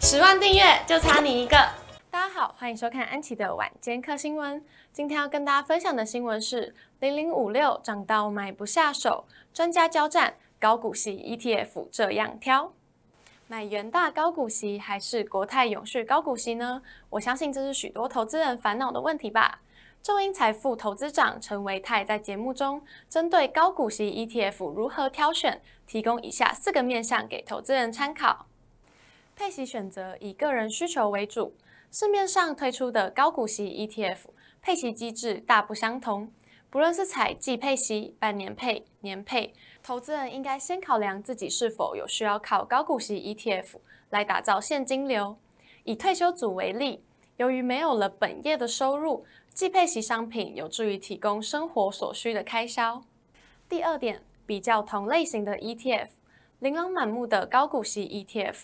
十万订阅就差你一个！大家好，欢迎收看安琪的晚间客新闻。今天要跟大家分享的新闻是：零零五六涨到买不下手，专家交战高股息 ETF 这样挑，买元大高股息还是国泰永续高股息呢？我相信这是许多投资人烦恼的问题吧。中英财富投资长陈维泰在节目中针对高股息 ETF 如何挑选，提供以下四个面向给投资人参考。配息选择以个人需求为主，市面上推出的高股息 ETF 配息机制大不相同，不论是采季配息、半年配、年配，投资人应该先考量自己是否有需要靠高股息 ETF 来打造现金流。以退休组为例。由于没有了本业的收入，既配型商品有助于提供生活所需的开销。第二点，比较同类型的 ETF，琳琅满目的高股息 ETF，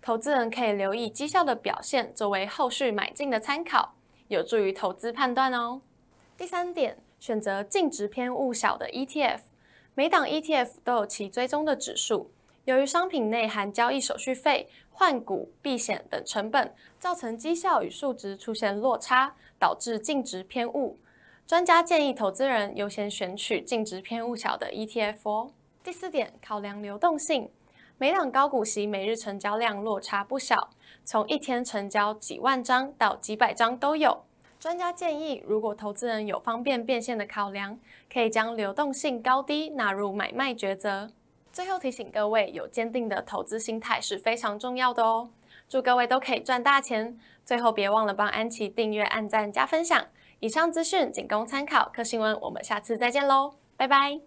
投资人可以留意绩效的表现，作为后续买进的参考，有助于投资判断哦。第三点，选择净值偏物小的 ETF，每档 ETF 都有其追踪的指数。由于商品内含交易手续费、换股避险等成本，造成绩效与数值出现落差，导致净值偏误。专家建议投资人优先选取净值偏误小的 ETF 哦。第四点，考量流动性。每档高股息每日成交量落差不小，从一天成交几万张到几百张都有。专家建议，如果投资人有方便变现的考量，可以将流动性高低纳入买卖抉择。最后提醒各位，有坚定的投资心态是非常重要的哦。祝各位都可以赚大钱！最后别忘了帮安琪订阅、按赞、加分享。以上资讯仅供参考，看新闻，我们下次再见喽，拜拜。